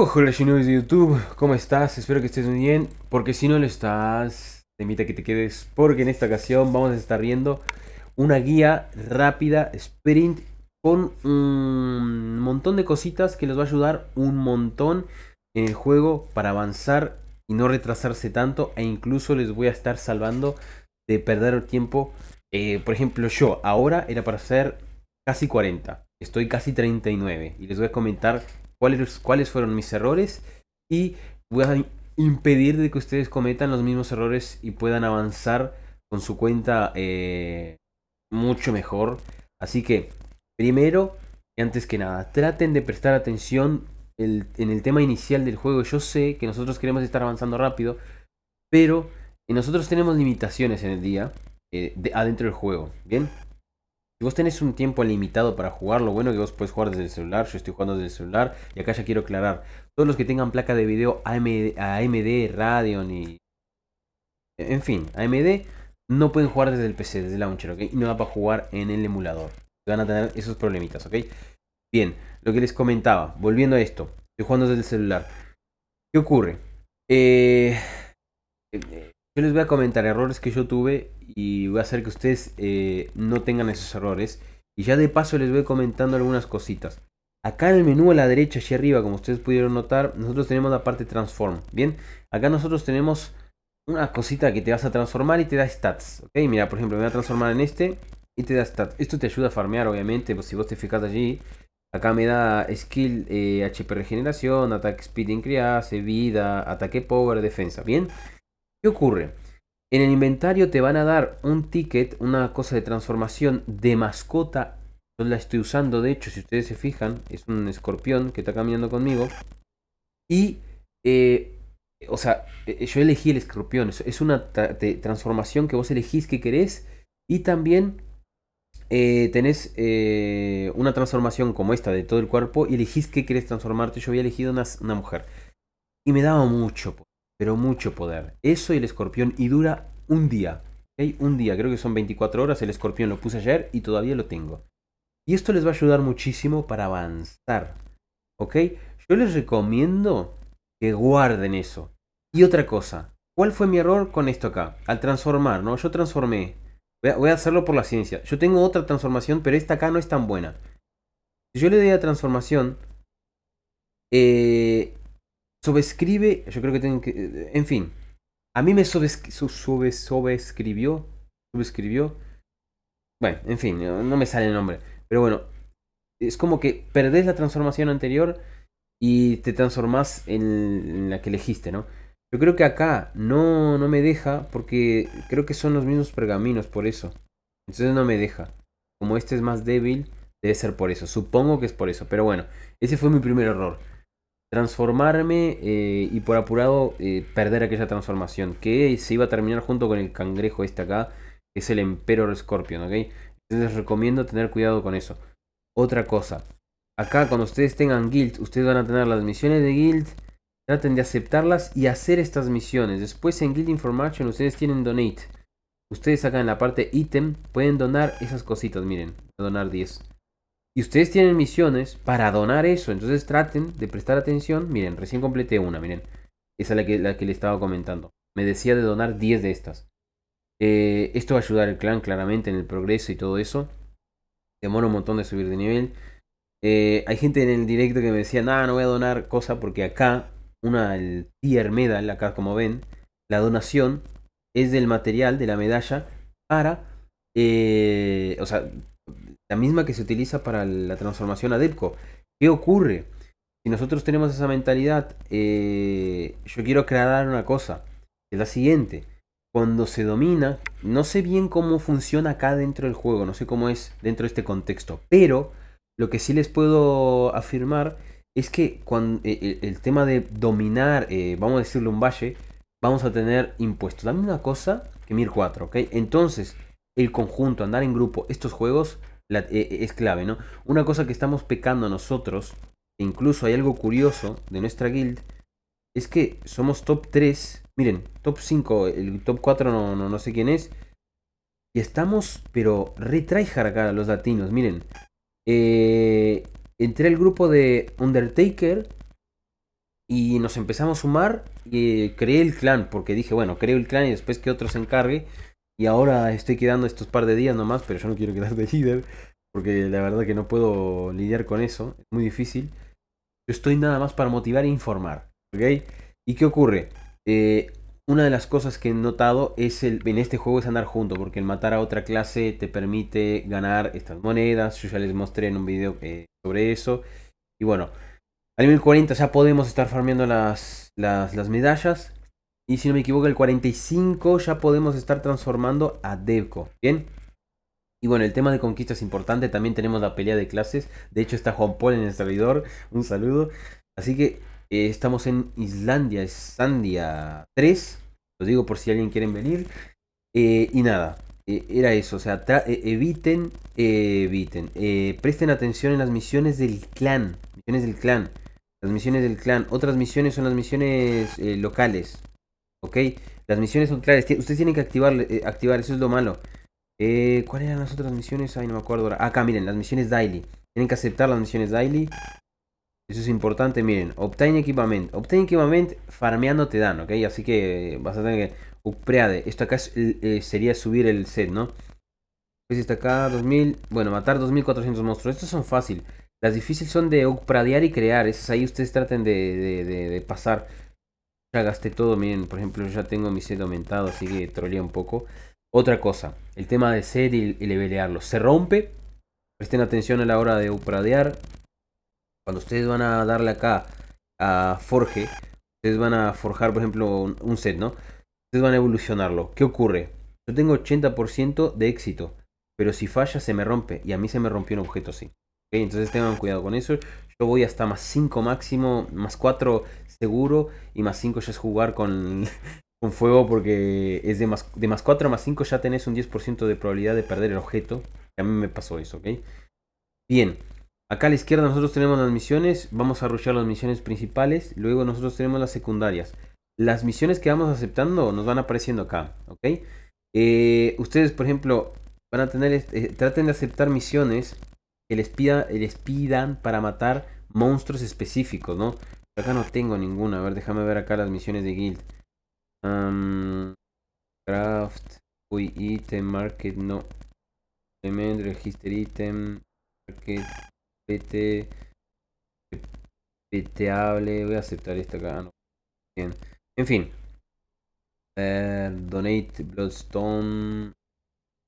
Hola Shinobi de YouTube, ¿cómo estás? Espero que estés muy bien, porque si no lo estás, te invito a que te quedes, porque en esta ocasión vamos a estar viendo una guía rápida, sprint, con un montón de cositas que les va a ayudar un montón en el juego para avanzar y no retrasarse tanto, e incluso les voy a estar salvando de perder tiempo. Eh, por ejemplo, yo ahora era para hacer casi 40, estoy casi 39, y les voy a comentar cuáles, fueron mis errores y voy a impedir de que ustedes cometan los mismos errores y puedan avanzar con su cuenta eh, mucho mejor. Así que, primero, y antes que nada, traten de prestar atención en el tema inicial del juego. Yo sé que nosotros queremos estar avanzando rápido, pero nosotros tenemos limitaciones en el día eh, adentro del juego. Bien, si vos tenés un tiempo limitado para jugarlo, bueno que vos puedes jugar desde el celular, yo estoy jugando desde el celular y acá ya quiero aclarar, todos los que tengan placa de video AMD, AMD Radeon y... En fin, AMD no pueden jugar desde el PC, desde el launcher, ¿ok? Y no va para jugar en el emulador. Van a tener esos problemitas, ¿ok? Bien, lo que les comentaba, volviendo a esto, estoy jugando desde el celular. ¿Qué ocurre? Eh, eh, yo les voy a comentar errores que yo tuve y voy a hacer que ustedes eh, no tengan esos errores. Y ya de paso les voy comentando algunas cositas. Acá en el menú a la derecha, allí arriba, como ustedes pudieron notar, nosotros tenemos la parte transform. Bien, acá nosotros tenemos una cosita que te vas a transformar y te da stats. Ok, mira, por ejemplo, me voy a transformar en este y te da stats. Esto te ayuda a farmear, obviamente, pues si vos te fijas allí, Acá me da skill HP eh, regeneración, ataque speed increase, vida, ataque power, defensa. Bien, ¿qué ocurre? En el inventario te van a dar un ticket, una cosa de transformación de mascota. Yo la estoy usando, de hecho, si ustedes se fijan, es un escorpión que está caminando conmigo. Y, eh, o sea, eh, eh, yo elegí el escorpión. Es una transformación que vos elegís que querés. Y también tenés una transformación como esta de todo el cuerpo y elegís que querés transformarte. Yo había elegido una, mujer. Y me daba mucho pero mucho poder. Eso y el escorpión y dura un día. ¿okay? Un día, creo que son 24 horas. El escorpión lo puse ayer y todavía lo tengo. Y esto les va a ayudar muchísimo para avanzar. ¿Ok? Yo les recomiendo que guarden eso. Y otra cosa, ¿cuál fue mi error con esto acá? Al transformar, ¿no? Yo transformé. Voy a, voy a hacerlo por la ciencia. Yo tengo otra transformación, pero esta acá no es tan buena. Si yo le doy a transformación, eh, sobrescribe, yo creo que tengo que, en fin, a mí me sobrescribió, Subescribió bueno, en fin, no me sale el nombre, pero bueno, es como que perdés la transformación anterior y te transformás en, la que elegiste, ¿no? Yo creo que acá no, no me deja porque creo que son los mismos pergaminos, por eso. Entonces no me deja. Como este es más débil, debe ser por eso. Supongo que es por eso. Pero bueno, ese fue mi primer error transformarme eh, y por apurado eh, perder aquella transformación que se iba a terminar junto con el cangrejo este acá que es el Emperor Scorpion, ¿ok? Entonces recomiendo tener cuidado con eso. Otra cosa, acá cuando ustedes tengan guild, ustedes van a tener las misiones de guild, traten de aceptarlas y hacer estas misiones. Después en guild information ustedes tienen donate. Ustedes acá en la parte ítem pueden donar esas cositas, miren, donar 10. Y ustedes tienen misiones para donar eso. Entonces traten de prestar atención. Miren, recién completé una, miren. Esa es la que, la que le estaba comentando. Me decía de donar 10 de estas. Eh, esto va a ayudar al clan claramente en el progreso y todo eso. Demora un montón de subir de nivel. Eh, hay gente en el directo que me decía, nada, no voy a donar cosa porque acá, una, el tier medal, acá como ven, la donación es del material, de la medalla, para, eh, o sea, la misma que se utiliza para la transformación a DEPCO. ¿Qué ocurre? Si nosotros tenemos esa mentalidad, eh, yo quiero aclarar una cosa, es la siguiente. Cuando se domina, no sé bien cómo funciona acá dentro del juego, no sé cómo es dentro de este contexto, pero lo que sí les puedo afirmar es que cuando, eh, el, tema de dominar, eh, vamos a decirle un valle, vamos a tener impuestos. La misma cosa que MIR 4, ¿ok? Entonces, el conjunto, andar en grupo, estos juegos e, e, es clave, ¿no? Una cosa que estamos pecando nosotros, e incluso hay algo curioso de nuestra guild, es que somos top 3, miren, top 5, el top 4 no, no, no sé quién es, y estamos, pero re acá los latinos, miren. Eh, entré al grupo de Undertaker y nos empezamos a sumar y eh, creé el clan, porque dije, bueno, creo el clan y después que otro se encargue. Y ahora estoy quedando estos par de días nomás, pero yo no quiero quedar de líder, porque la verdad que no puedo lidiar con eso, es muy difícil. Yo estoy nada más para motivar e informar, ¿ok? ¿Y qué ocurre? Eh, una de las cosas que he notado es el, en este juego es andar junto, porque el matar a otra clase te permite ganar estas monedas. Yo ya les mostré en un video eh, sobre eso. Y bueno, A nivel 40 ya podemos estar farmeando las, las medallas. Y si no me equivoco, el 45 ya podemos estar transformando a Devco. Bien. Y bueno, el tema de conquista es importante. También tenemos la pelea de clases. De hecho, está Juan Paul en el servidor. Un saludo. Así que eh, estamos en Islandia, Islandia 3. Lo digo por si alguien quiere venir. Eh, y nada, e, era eso. O sea, e, eviten, eviten. Eh, presten atención en las misiones del clan. Misiones del clan. Las misiones del clan. Otras misiones son las misiones locales. ¿Ok? Las misiones son claras. Ustedes tienen que activar, eh, activar eso es lo malo. Eh, ¿Cuáles eran las otras misiones? Ay, no me acuerdo ahora. Ah, acá, miren, las misiones daily. Tienen que aceptar las misiones daily. Eso es importante, miren. Obtain equipamiento. Obtén equipamiento farmeando te dan, ¿ok? Así que vas a tener que... Upgrade. Esto acá eh, sería subir el set, ¿no? Pues está acá 2000... Bueno, matar 2400 monstruos. Estos son fácil. Las difíciles son de upradear y crear. Esas ahí ustedes traten de, de, de, de pasar. Ya gasté todo, miren, por ejemplo, yo ya tengo mi set aumentado, así que trolea un poco. Otra cosa, el tema de set y, levelearlo. Se rompe, presten atención a la hora de upradear. Cuando ustedes van a darle acá a forge, ustedes van a forjar, por ejemplo, un, set, ¿no? Ustedes van a evolucionarlo. ¿Qué ocurre? Yo tengo 80% de éxito, pero si falla se me rompe y a mí se me rompió un objeto así. Entonces tengan cuidado con eso yo voy hasta más 5 máximo, más 4 seguro y más 5 ya es jugar con, con fuego porque es de más, de más 4 a más 5 ya tenés un 10% de probabilidad de perder el objeto. A mí me pasó eso, ¿ok? Bien, acá a la izquierda nosotros tenemos las misiones, vamos a rushar las misiones principales, luego nosotros tenemos las secundarias. Las misiones que vamos aceptando nos van apareciendo acá, ¿ok? Eh, ustedes, por ejemplo, van a tener, este, eh, traten de aceptar misiones que les, pida, les pidan para matar monstruos específicos, ¿no? Acá no tengo ninguna. A ver, déjame ver acá las misiones de guild. craft. Uy, item, market, no. Element, register item. Market, PT. PTable. Voy a aceptar esta acá. Bien. En fin. Eh, donate Bloodstone.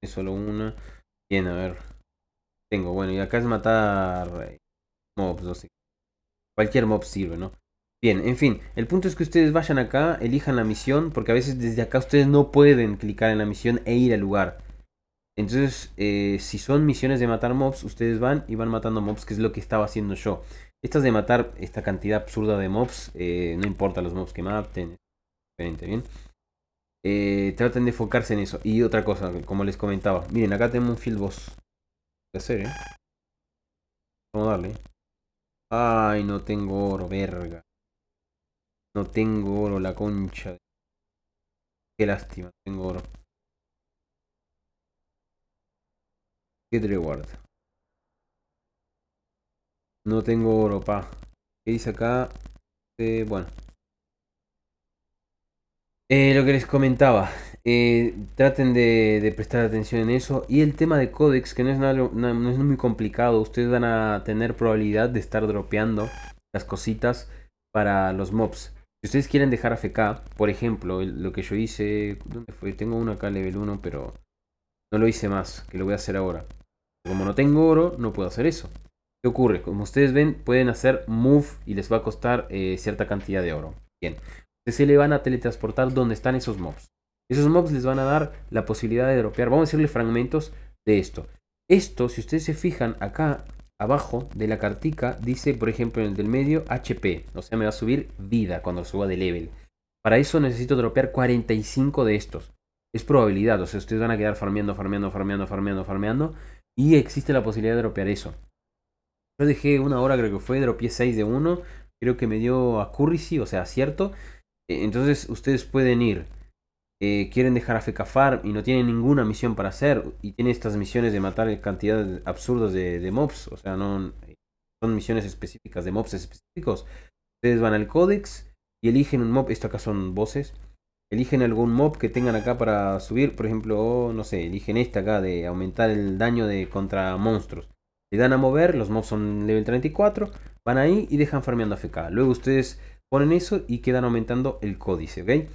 Es solo una. Bien, a ver. Tengo, bueno, y acá es matar eh, mobs, no sé. Cualquier mob sirve, ¿no? Bien, en fin, el punto es que ustedes vayan acá, elijan la misión, porque a veces desde acá ustedes no pueden clicar en la misión e ir al lugar. Entonces, eh, si son misiones de matar mobs, ustedes van y van matando mobs, que es lo que estaba haciendo yo. Estas de matar esta cantidad absurda de mobs, eh, no importa los mobs que maten, diferente, ¿bien? traten de enfocarse en eso. Y otra cosa, como les comentaba, miren, acá tenemos un field boss hacer, ¿eh? Vamos a darle. Ay, no tengo oro, verga. No tengo oro, la concha. Qué lástima, tengo oro. Qué reward. No tengo oro, pa. ¿Qué dice acá? Eh, bueno. Eh, lo que les comentaba, eh, traten de, prestar atención en eso. Y el tema de códex, que no es, nada, no, es muy complicado, ustedes van a tener probabilidad de estar dropeando las cositas para los mobs. Si ustedes quieren dejar a AFK, por ejemplo, lo que yo hice, ¿dónde fue? Tengo uno acá level 1, pero no lo hice más, que lo voy a hacer ahora. Como no tengo oro, no puedo hacer eso. ¿Qué ocurre? Como ustedes ven, pueden hacer move y les va a costar eh, cierta cantidad de oro. Bien, se le van a teletransportar donde están esos mobs. Esos mobs les van a dar la posibilidad de dropear, vamos a decirle fragmentos de esto. Esto, si ustedes se fijan acá abajo de la cartica, dice por ejemplo en el del medio HP, o sea me va a subir vida cuando suba de level. Para eso necesito dropear 45 de estos. Es probabilidad, o sea, ustedes van a quedar farmeando, farmeando, farmeando, farmeando, farmeando. Y existe la posibilidad de dropear eso. Yo dejé una hora, creo que fue, dropeé 6 de 1. Creo que me dio accuracy, o sea, cierto eh, entonces ustedes pueden ir. Eh, quieren dejar a FK Farm y no tienen ninguna misión para hacer. Y tienen estas misiones de matar cantidades absurdas de, mobs. O sea, no eh, son misiones específicas de mobs específicos. Ustedes van al códex y eligen un mob. Esto acá son voces. Eligen algún mob que tengan acá para subir. Por ejemplo, no sé, eligen esta acá de aumentar el daño de contra monstruos. Le dan a mover, los mobs son level 34. Van ahí y dejan farmeando a FK. Luego ustedes ponen eso y quedan aumentando el códice, ¿ok?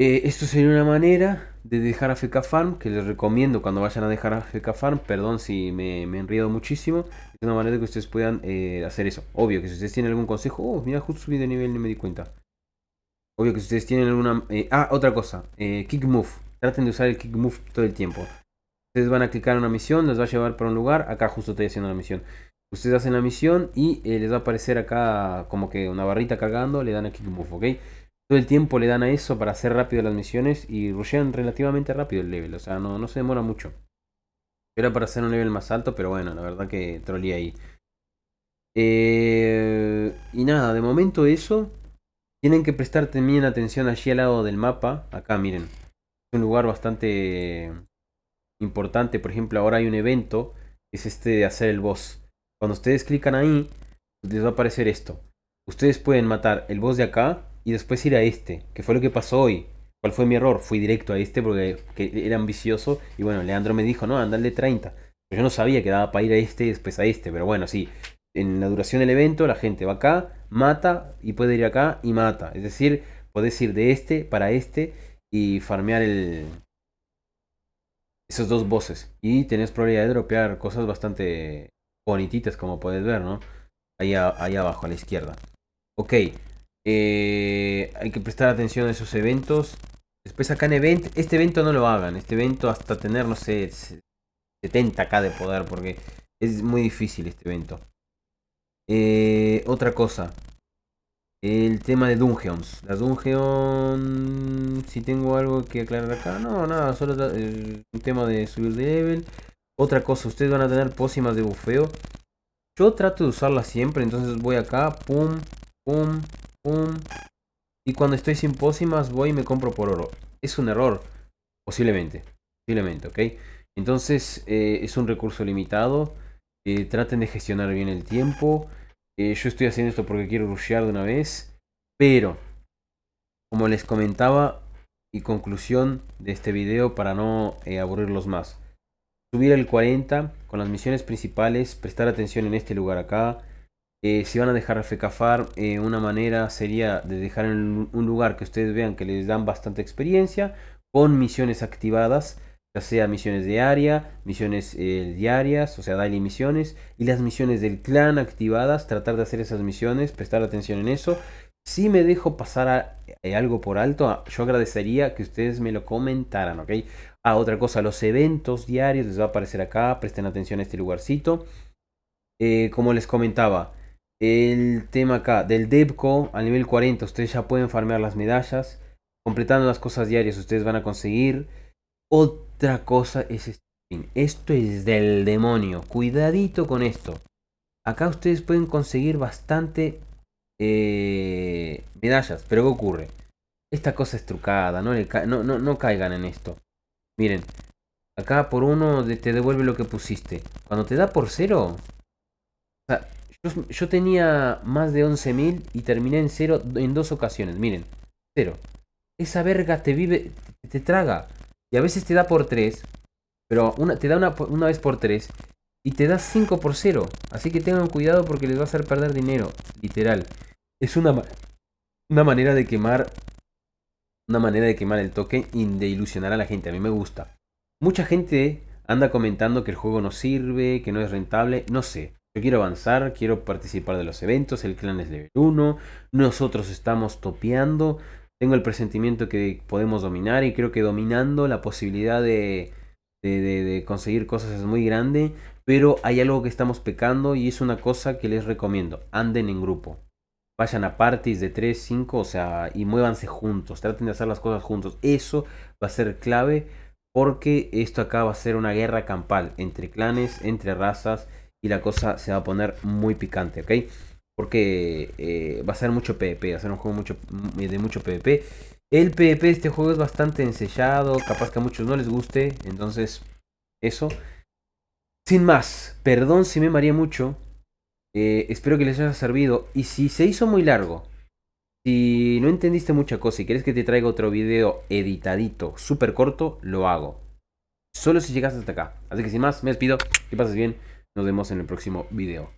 Eh, esto sería una manera de dejar a FK Farm, que les recomiendo cuando vayan a dejar a FK Farm, perdón si me, me muchísimo, es una manera de que ustedes puedan eh, hacer eso. Obvio que si ustedes tienen algún consejo, oh, mira, justo subí de nivel, no me di cuenta. Obvio que si ustedes tienen alguna... Eh, ah, otra cosa, Kick Move, traten de usar el Kick Move todo el tiempo. Ustedes van a clicar en una misión, les va a llevar para un lugar, acá justo estoy haciendo la misión. Ustedes hacen la misión y eh, les va a aparecer acá como que una barrita cargando, le dan aquí un buff, ¿ok? Todo el tiempo le dan a eso para hacer rápido las misiones y rushean relativamente rápido el level, o sea, no, se demora mucho. Era para hacer un nivel más alto, pero bueno, la verdad que trolleé ahí. Eh, y nada, de momento eso. Tienen que prestar también atención allí al lado del mapa. Acá, miren. Es un lugar bastante importante. Por ejemplo, ahora hay un evento. Que es este de hacer el boss. Cuando ustedes clican ahí, les va a aparecer esto. Ustedes pueden matar el boss de acá y después ir a este, que fue lo que pasó hoy. ¿Cuál fue mi error? Fui directo a este porque era ambicioso y bueno, Leandro me dijo, no, andale 30. Pero yo no sabía que daba para ir a este y después a este, pero bueno, sí. En la duración del evento la gente va acá, mata y puede ir acá y mata. Es decir, podés ir de este para este y farmear el... esos dos bosses. Y tenés probabilidad de dropear cosas bastante bonititas como puedes ver, ¿no? Ahí, abajo a la izquierda. Ok, eh, hay que prestar atención a esos eventos. Después acá en event, este evento no lo hagan. Este evento hasta tener, no sé, 70k de poder porque es muy difícil este evento. Eh, otra cosa. El tema de dungeons. la dungeons... Si tengo algo que aclarar acá. No, nada. Solo eh, un tema de subir de level. Otra cosa, ustedes van a tener pócimas de bufeo. Yo trato de usarlas siempre, entonces voy acá, pum, pum, pum. Y cuando estoy sin pócimas voy y me compro por oro. Es un error, posiblemente, posiblemente, ¿ok? Entonces eh, es un recurso limitado. Eh, traten de gestionar bien el tiempo. Eh, yo estoy haciendo esto porque quiero rushear de una vez. Pero, como les comentaba, y conclusión de este video para no aburrirlos más subir el 40 con las misiones principales, prestar atención en este lugar acá. Eh, si van a dejar a Fecafar, eh, una manera sería de dejar en un lugar que ustedes vean que les dan bastante experiencia, con misiones activadas, ya sea misiones de área, misiones eh, diarias, o sea, daily misiones, y las misiones del clan activadas, tratar de hacer esas misiones, prestar atención en eso, si me dejo pasar eh, algo por alto, yo agradecería que ustedes me lo comentaran, ¿ok? Ah, otra cosa, los eventos diarios les va a aparecer acá, presten atención a este lugarcito. Eh, como les comentaba, el tema acá del DEVCO al nivel 40, ustedes ya pueden farmear las medallas. Completando las cosas diarias, ustedes van a conseguir. Otra cosa es este Esto es del demonio. Cuidadito con esto. Acá ustedes pueden conseguir bastante eh, medallas. Pero ¿qué ocurre? Esta cosa es trucada, no, le no, no, caigan en esto. Miren, acá por uno te devuelve lo que pusiste. Cuando te da por cero... yo, tenía más de 11.000 y terminé en cero en dos ocasiones. Miren, cero. Esa verga te vive, te, traga. Y a veces te da por tres, pero una, te da una, una vez por tres y te da 5 por 0. Así que tengan cuidado porque les va a hacer perder dinero, literal. Es una, una manera de quemar una manera de quemar el toque y de ilusionar a la gente. A mí me gusta. Mucha gente anda comentando que el juego no sirve, que no es rentable, no sé. Yo quiero avanzar, quiero participar de los eventos, el clan es level 1, nosotros estamos topeando, tengo el presentimiento que podemos dominar y creo que dominando la posibilidad de conseguir cosas es muy grande. Pero hay algo que estamos pecando y es una cosa que les recomiendo. Anden en grupo. Vayan a parties de 3, 5, o sea, y muévanse juntos. Traten de hacer las cosas juntos. Eso va a ser clave porque esto acá va a ser una guerra campal entre clanes, entre razas y la cosa se va a poner muy picante, ¿ok? Porque eh, va a ser mucho PvP, va a ser un juego mucho, mm, de mucho PvP. El PvP de este juego es bastante ensellado, capaz que a muchos no les guste, entonces eso. Sin más, perdón si me maría mucho. Eh, espero que les haya servido. Y si se hizo muy largo, si no entendiste mucha cosa y quieres que te traiga otro video editadito, súper corto, lo hago. Solo si llegas hasta acá. Así que sin más, me despido. Que pases bien. Nos vemos en el próximo video.